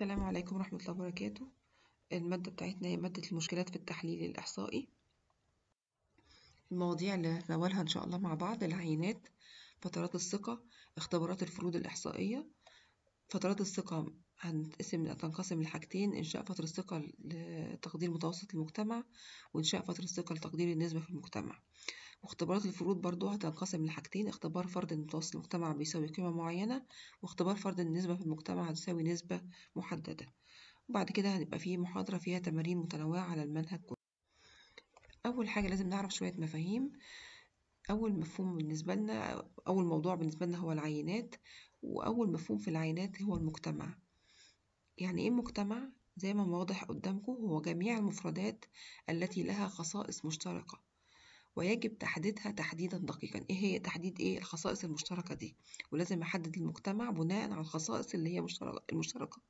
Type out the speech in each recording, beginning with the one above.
السلام عليكم ورحمة الله وبركاته المادة بتاعتنا هي مادة المشكلات في التحليل الإحصائي المواضيع اللي هنتناولها إن شاء الله مع بعض العينات فترات الثقة اختبارات الفروض الإحصائية فترات الثقة هنتقسم تنقسم لحاجتين إنشاء فترة ثقة لتقدير متوسط المجتمع وإنشاء فترة ثقة لتقدير النسبة في المجتمع واختبارات الفروض برضو هتنقسم لحاجتين اختبار فرد متوسط المجتمع بيساوي قيمة معينة واختبار فرد النسبة في المجتمع هتساوي نسبة محددة وبعد كده هنبقى فيه محاضرة فيها تمارين متنوعة على المنهج كله أول حاجة لازم نعرف شوية مفاهيم أول مفهوم بالنسبة لنا أول موضوع بالنسبة لنا هو العينات وأول مفهوم في العينات هو المجتمع يعني إيه مجتمع؟ زي ما واضح قدامكم هو جميع المفردات التي لها خصائص مشتركة ويجب تحديدها تحديدا دقيقا ايه هي تحديد ايه الخصائص المشتركة دي ولازم احدد المجتمع بناء على الخصائص اللي هي مشتركة المشتركة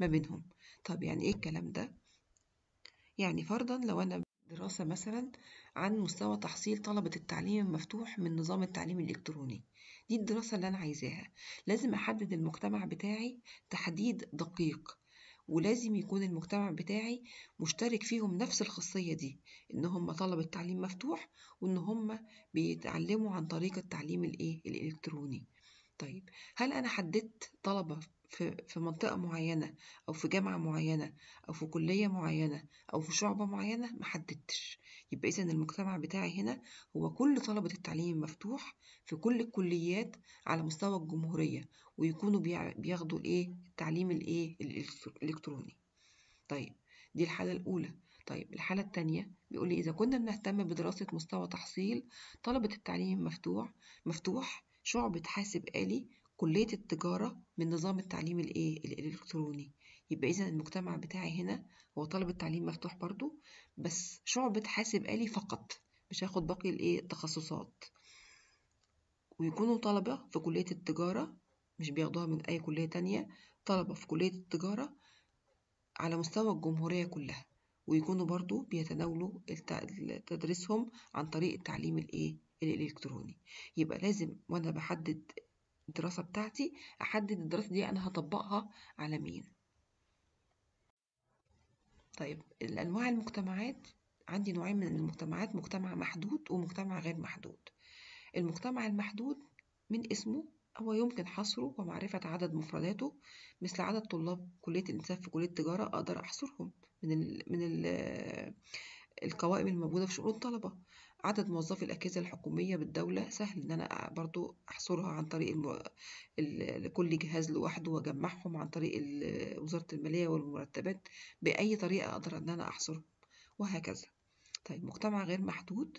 ما بينهم طب يعني ايه الكلام ده يعني فرضا لو انا دراسة مثلا عن مستوى تحصيل طلبة التعليم المفتوح من نظام التعليم الإلكتروني دي الدراسة اللي أنا عايزاها لازم أحدد المجتمع بتاعي تحديد دقيق ولازم يكون المجتمع بتاعي مشترك فيهم نفس الخاصية دي إن هم طلب التعليم مفتوح وإن هم بيتعلموا عن طريق التعليم الإيه الإلكتروني طيب هل أنا حددت طلبة في في منطقة معينة أو في جامعة معينة أو في كلية معينة أو في شعبة معينة ما حددتش يبقى إذا المجتمع بتاعي هنا هو كل طلبة التعليم مفتوح في كل الكليات على مستوى الجمهورية ويكونوا بياخدوا الإيه التعليم الإيه الإلكتروني طيب دي الحالة الأولى طيب الحالة التانية بيقول لي إذا كنا بنهتم بدراسة مستوى تحصيل طلبة التعليم مفتوح مفتوح شعبة حاسب آلي كلية التجارة من نظام التعليم الإيه؟ الإلكتروني يبقى إذا المجتمع بتاعي هنا هو طلب التعليم مفتوح برضو بس شعبة حاسب آلي فقط مش هاخد باقي الإيه؟ التخصصات ويكونوا طلبة في كلية التجارة مش بياخدوها من أي كلية تانية طلبة في كلية التجارة على مستوى الجمهورية كلها ويكونوا برضو بيتناولوا تدريسهم عن طريق التعليم الإيه؟ الإلكتروني يبقى لازم وأنا بحدد الدراسة بتاعتي أحدد الدراسة دي أنا هطبقها على مين طيب الأنواع المجتمعات عندي نوعين من المجتمعات مجتمع محدود ومجتمع غير محدود المجتمع المحدود من اسمه هو يمكن حصره ومعرفة عدد مفرداته مثل عدد طلاب كلية الإنسان في كلية التجارة أقدر أحصرهم من ال من ال القوائم الموجودة في شؤون الطلبة عدد موظفي الأجهزة الحكومية بالدولة سهل إن أنا برضو أحصرها عن طريق المو... ال... كل جهاز لوحده وأجمعهم عن طريق ال... وزارة المالية والمرتبات بأي طريقة أقدر إن أنا أحصرهم وهكذا طيب مجتمع غير محدود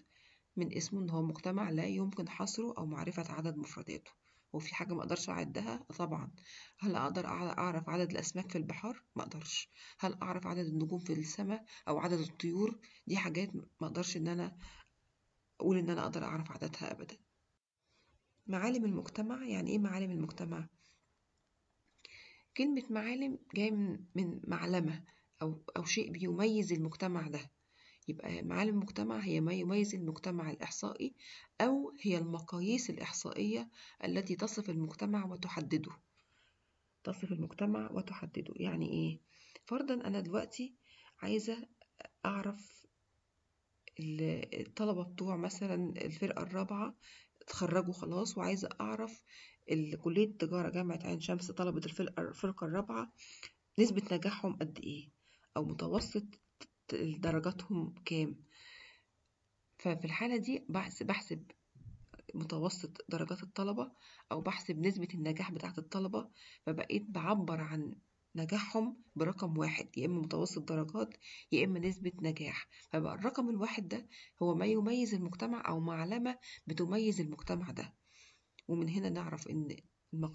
من اسمه إن هو مجتمع لا يمكن حصره أو معرفة عدد مفرداته وفي حاجة ما اقدرش اعدها طبعا هل اقدر اعرف عدد الاسماك في البحر ما اقدرش هل اعرف عدد النجوم في السماء او عدد الطيور دي حاجات ما اقدرش ان انا اقول ان انا اقدر اعرف عددها ابدا معالم المجتمع يعني ايه معالم المجتمع كلمة معالم جاية من معلمة أو, أو شيء بيميز المجتمع ده يبقى معالم المجتمع هي ما يميز المجتمع الإحصائي أو هي المقاييس الإحصائية التي تصف المجتمع وتحدده تصف المجتمع وتحدده يعني إيه؟ فرضا أنا دلوقتي عايزة أعرف الطلبة بتوع مثلا الفرقة الرابعة اتخرجوا خلاص وعايزة أعرف كلية التجارة جامعة عين شمس طلبة الفرقة الرابعة نسبة نجاحهم قد إيه أو متوسط درجاتهم كام ففي الحالة دي بحسب متوسط درجات الطلبة أو بحسب نسبة النجاح بتاعة الطلبة فبقيت بعبر عن نجاحهم برقم واحد يا إما متوسط درجات يا إما نسبة نجاح فبقى الرقم الواحد ده هو ما يميز المجتمع أو معلمة بتميز المجتمع ده ومن هنا نعرف إن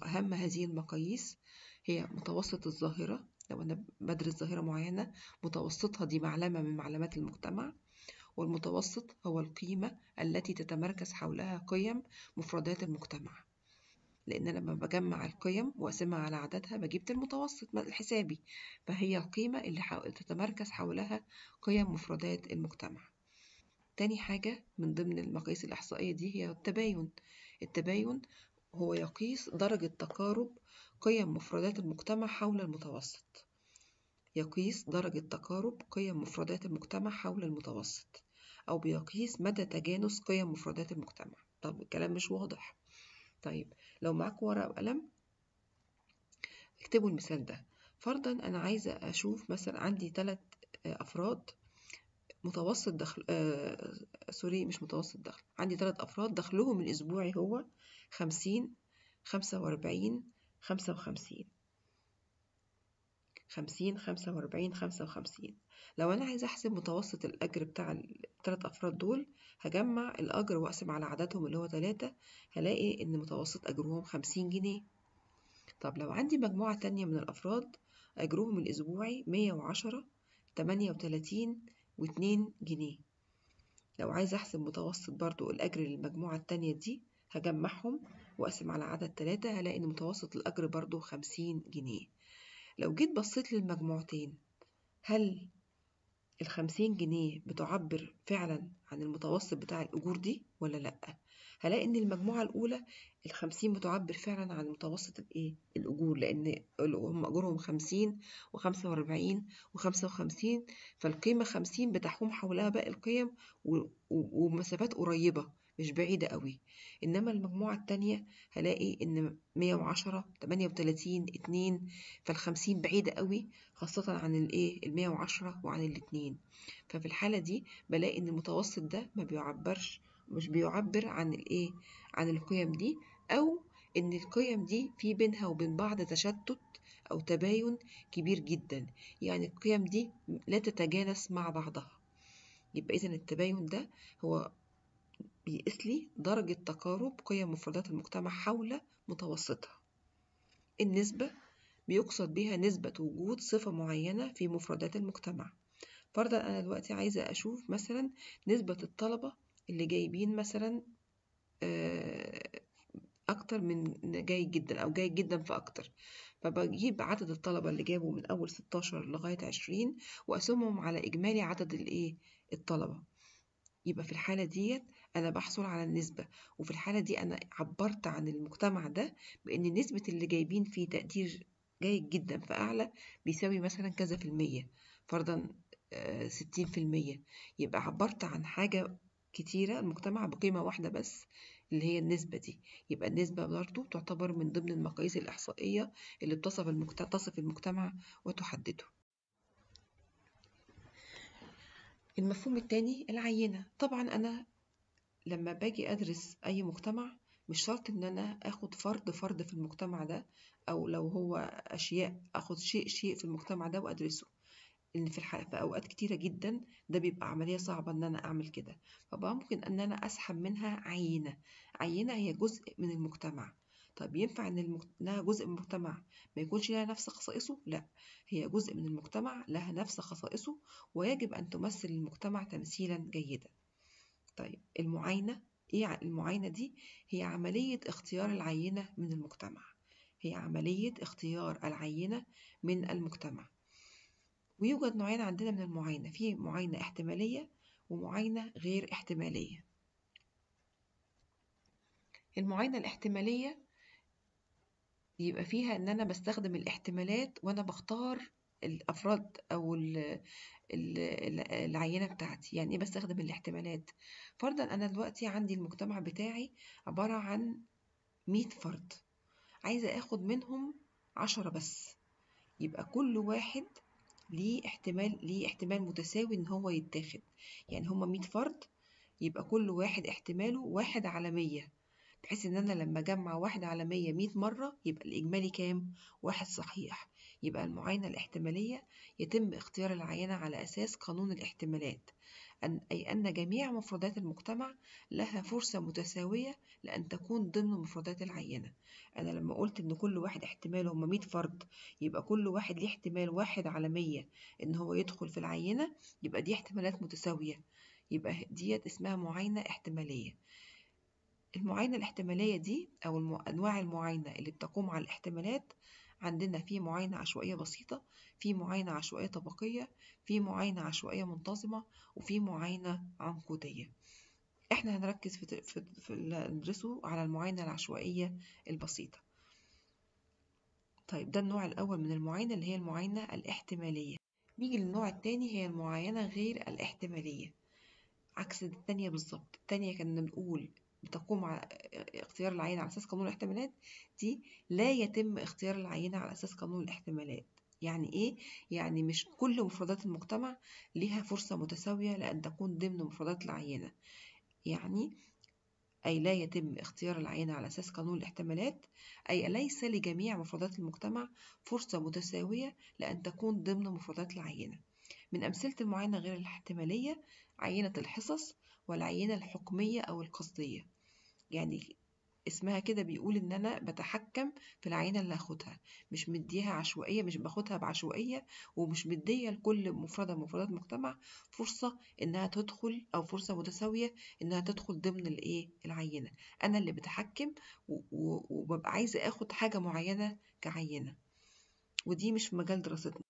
أهم هذه المقاييس هي متوسط الظاهرة لو أنا بدرس ظاهرة معينة متوسطها دي معلمة من معلمات المجتمع والمتوسط هو القيمة التي تتمركز حولها قيم مفردات المجتمع لأن لما بجمع القيم وأقسمها على عددها بجيب المتوسط الحسابي فهي القيمة اللي تتمركز حولها قيم مفردات المجتمع تاني حاجة من ضمن المقاييس الإحصائية دي هي التباين التباين هو يقيس درجة تقارب قيم مفردات المجتمع حول المتوسط يقيس درجة تقارب قيم مفردات المجتمع حول المتوسط أو بيقيس مدى تجانس قيم مفردات المجتمع طب الكلام مش واضح طيب لو معاك ورقة وقلم اكتبوا المثال ده فرضا أنا عايزة أشوف مثلا عندي ثلاث آه، أفراد متوسط دخل آه سوري مش متوسط دخل عندي ثلاث أفراد دخلهم الأسبوعي هو خمسين خمسة وأربعين خمسة وخمسين خمسين خمسة وأربعين خمسة وخمسين لو أنا عايزة أحسب متوسط الأجر بتاع التلات أفراد دول هجمع الأجر وأقسم على عددهم اللي هو تلاتة هلاقي إن متوسط أجرهم خمسين جنيه طب لو عندي مجموعة تانية من الأفراد أجرهم الأسبوعي مية وعشرة تمانية وتلاتين واتنين جنيه لو عايزة أحسب متوسط برضو الأجر للمجموعة التانية دي هجمعهم وأقسم على عدد تلاتة هلاقي إن متوسط الأجر برضو خمسين جنيه لو جيت بصيت للمجموعتين هل الخمسين جنيه بتعبر فعلا عن المتوسط بتاع الأجور دي ولا لأ؟ هلاقي إن المجموعة الأولى الخمسين بتعبر فعلا عن متوسط الإيه؟ الأجور لأن هم أجورهم خمسين وخمسة وأربعين وخمسة وخمسين فالقيمة خمسين بتحوم حولها باقي القيم ومسافات قريبة مش بعيدة قوي إنما المجموعة التانية هلاقي إن 110 38 2 فال50 بعيدة قوي خاصة عن الإيه ال110 وعن الاتنين ففي الحالة دي بلاقي إن المتوسط ده ما بيعبرش مش بيعبر عن الإيه عن القيم دي أو إن القيم دي في بينها وبين بعض تشتت أو تباين كبير جدا يعني القيم دي لا تتجانس مع بعضها يبقى إذا التباين ده هو بيقيس لي درجة تقارب قيم مفردات المجتمع حول متوسطها النسبة بيقصد بها نسبة وجود صفة معينة في مفردات المجتمع فرضا أنا دلوقتي عايزة أشوف مثلا نسبة الطلبة اللي جايبين مثلا آه، أكتر من جيد جدا أو جيد جدا في أكتر فبجيب عدد الطلبة اللي جابوا من أول 16 لغاية 20 وأقسمهم على إجمالي عدد الإيه الطلبة يبقى في الحالة ديت أنا بحصل على النسبة وفي الحالة دي أنا عبرت عن المجتمع ده بإن نسبة اللي جايبين فيه تقدير جيد جدا فأعلى بيساوي مثلا كذا في المية فرضا آه، ستين في المية يبقى عبرت عن حاجة كتيرة المجتمع بقيمة واحدة بس اللي هي النسبة دي يبقى النسبة برضه تعتبر من ضمن المقاييس الإحصائية اللي بتصف المجتمع, تصف المجتمع وتحدده المفهوم التاني العينة طبعا أنا لما باجي أدرس أي مجتمع مش شرط إن أنا آخد فرد فرد في المجتمع ده أو لو هو أشياء آخد شيء شيء في المجتمع ده وأدرسه إن في, الحقيقة في أوقات كتيرة جدا ده بيبقى عملية صعبة إن أنا أعمل كده فبقى ممكن إن أنا أسحب منها عينة عينة هي جزء من المجتمع طب ينفع ان المجت... انها جزء من المجتمع ما يكونش لها نفس خصائصه لا هي جزء من المجتمع لها نفس خصائصه ويجب ان تمثل المجتمع تمثيلا جيدا طيب المعاينة إيه المعاينة دي؟ هي عملية اختيار العينة من المجتمع هي عملية اختيار العينة من المجتمع ويوجد نوعين عندنا من المعاينة في معاينة احتمالية ومعاينة غير احتمالية المعاينة الاحتمالية يبقى فيها إن أنا بستخدم الاحتمالات وأنا بختار الأفراد أو العينة بتاعتي يعني إيه بستخدم الاحتمالات فرضا أنا دلوقتي عندي المجتمع بتاعي عبارة عن مية فرد عايزة أخد منهم عشرة بس يبقى كل واحد ليه احتمال ليه احتمال متساوي إن هو يتاخد يعني هما مية فرد يبقى كل واحد احتماله واحد على مية بحيث ان انا لما اجمع واحد على مية مية مرة يبقى الاجمالي كام واحد صحيح يبقى المعاينة الاحتمالية يتم اختيار العينة على أساس قانون الاحتمالات أن أي أن جميع مفردات المجتمع لها فرصة متساوية لأن تكون ضمن مفردات العينة أنا لما قلت إن كل واحد احتماله هم 100 فرد يبقى كل واحد ليه احتمال واحد على 100 إن هو يدخل في العينة يبقى دي احتمالات متساوية يبقى ديت اسمها معاينة احتمالية المعاينة الاحتمالية دي أو أنواع المعاينة اللي بتقوم على الاحتمالات عندنا في معاينة عشوائية بسيطة في معاينة عشوائية طبقية في معاينة عشوائية منتظمة وفي معاينة عنقودية احنا هنركز في, في, في ندرسه على المعاينة العشوائية البسيطة طيب ده النوع الأول من المعاينة اللي هي المعاينة الاحتمالية نيجي للنوع التاني هي المعاينة غير الاحتمالية عكس التانية بالظبط التانية كنا بنقول بتقوم على اختيار العينة على أساس قانون الاحتمالات دي لا يتم اختيار العينة على أساس قانون الاحتمالات يعني إيه؟ يعني مش كل مفردات المجتمع لها فرصة متساوية لأن تكون ضمن مفردات العينة يعني أي لا يتم اختيار العينة على أساس قانون الاحتمالات أي ليس لجميع مفردات المجتمع فرصة متساوية لأن تكون ضمن مفردات العينة من أمثلة المعاينة غير الاحتمالية عينة الحصص والعينة الحكمية أو القصدية يعني اسمها كده بيقول إن أنا بتحكم في العينة اللي هاخدها مش مديها عشوائية مش باخدها بعشوائية ومش مدية لكل مفردة من مفردات المجتمع فرصة إنها تدخل أو فرصة متساوية إنها تدخل ضمن الإيه العينة أنا اللي بتحكم وببقى عايزة آخد حاجة معينة كعينة ودي مش في مجال دراستنا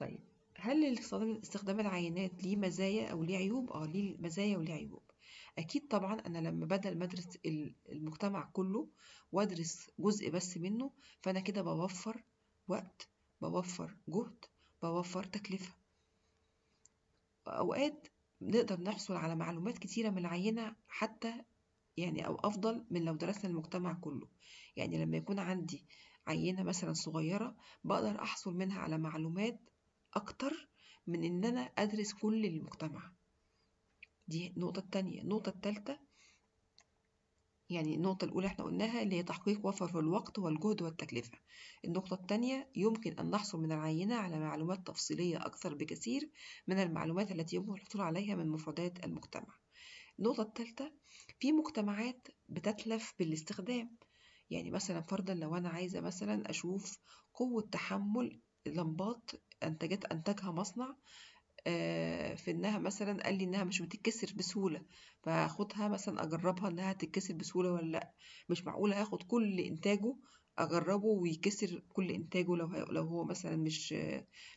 طيب هل استخدام العينات ليه مزايا أو ليه عيوب؟ اه ليه مزايا وليه عيوب أكيد طبعا أنا لما بدل ما أدرس المجتمع كله وأدرس جزء بس منه فأنا كده بوفر وقت بوفر جهد بوفر تكلفة أوقات نقدر نحصل على معلومات كتيرة من العينة حتى يعني أو أفضل من لو درسنا المجتمع كله يعني لما يكون عندي عينة مثلا صغيرة بقدر أحصل منها على معلومات أكتر من إن أنا أدرس كل المجتمع دي النقطة التانية النقطة التالتة يعني النقطة الأولى احنا قلناها اللي هي تحقيق وفر في الوقت والجهد والتكلفة النقطة التانية يمكن أن نحصل من العينة على معلومات تفصيلية أكثر بكثير من المعلومات التي يمكن الحصول عليها من مفردات المجتمع النقطة التالتة في مجتمعات بتتلف بالاستخدام يعني مثلا فرضا لو أنا عايزة مثلا أشوف قوة تحمل لمبات أنتجت أنتجها مصنع آه، في انها مثلا قال لي انها مش بتتكسر بسهوله فاخدها مثلا اجربها انها تتكسر بسهوله ولا لا مش معقوله هاخد كل انتاجه اجربه ويكسر كل انتاجه لو لو هو مثلا مش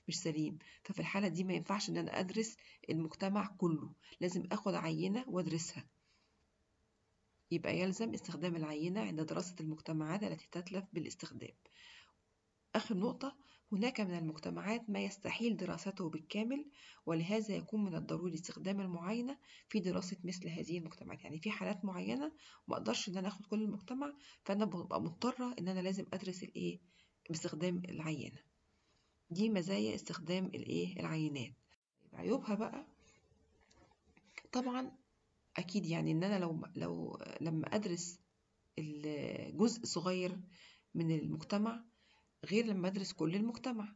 مش سليم ففي الحاله دي ما ينفعش ان انا ادرس المجتمع كله لازم اخد عينه وادرسها يبقى يلزم استخدام العينه عند دراسه المجتمعات التي تتلف بالاستخدام اخر نقطه هناك من المجتمعات ما يستحيل دراسته بالكامل ولهذا يكون من الضروري استخدام المعاينة في دراسة مثل هذه المجتمعات يعني في حالات معينة ما أقدرش إن أنا أخد كل المجتمع فأنا ببقى مضطرة إن أنا لازم أدرس الإيه باستخدام العينة دي مزايا استخدام الإيه العينات طيب عيوبها بقى طبعا أكيد يعني إن أنا لو لو لما أدرس جزء صغير من المجتمع غير لما أدرس كل المجتمع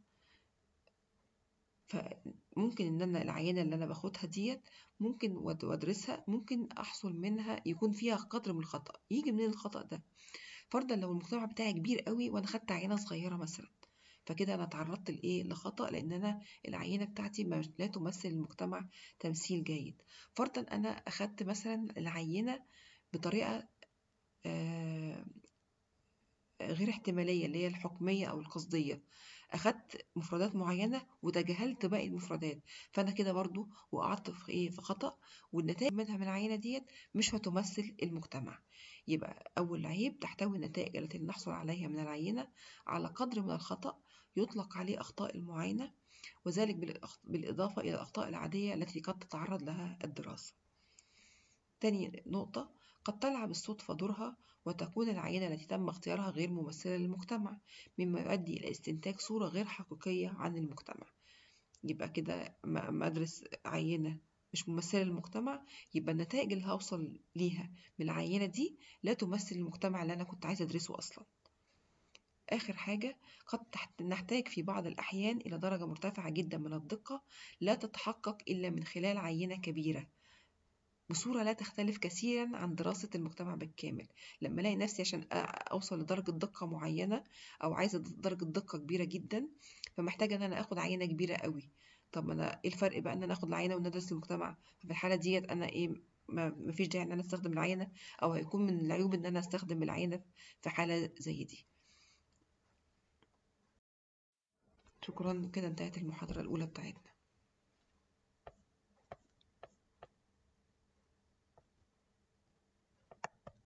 فممكن إن أنا العينة اللي أنا باخدها ديت ممكن وأدرسها ممكن أحصل منها يكون فيها قدر من الخطأ يجي منين الخطأ ده فرضا لو المجتمع بتاعي كبير قوي وأنا خدت عينة صغيرة مثلا فكده انا اتعرضت لايه لخطا لان انا العينه بتاعتي لا تمثل المجتمع تمثيل جيد فرضا انا اخدت مثلا العينه بطريقه آه، غير احتمالية اللي هي الحكمية أو القصدية أخدت مفردات معينة وتجاهلت باقي المفردات فأنا كده برضو وقعت في إيه في خطأ والنتائج منها من العينة ديت مش هتمثل المجتمع يبقى أول عيب تحتوي النتائج التي نحصل عليها من العينة على قدر من الخطأ يطلق عليه أخطاء المعاينة وذلك بالإضافة إلى الأخطاء العادية التي قد تتعرض لها الدراسة تاني نقطة قد تلعب الصدفة دورها وتكون العينة التي تم اختيارها غير ممثلة للمجتمع مما يؤدي إلى استنتاج صورة غير حقيقية عن المجتمع يبقى كده ما أدرس عينة مش ممثلة للمجتمع يبقى النتائج اللي هوصل ليها من العينة دي لا تمثل المجتمع اللي أنا كنت عايزة أدرسه أصلا آخر حاجة قد نحتاج في بعض الأحيان إلى درجة مرتفعة جدا من الدقة لا تتحقق إلا من خلال عينة كبيرة بصورة لا تختلف كثيرا عن دراسة المجتمع بالكامل لما ألاقي نفسي عشان أوصل لدرجة دقة معينة أو عايزة درجة دقة كبيرة جدا فمحتاجة إن أنا آخد عينة كبيرة قوي طب أنا إيه الفرق بقى إن أنا آخد العينة وندرس المجتمع في الحالة ديت أنا إيه ما فيش داعي ان انا استخدم العينه او هيكون من العيوب ان انا استخدم العينه في حاله زي دي شكرا كده انتهت المحاضره الاولى بتاعتنا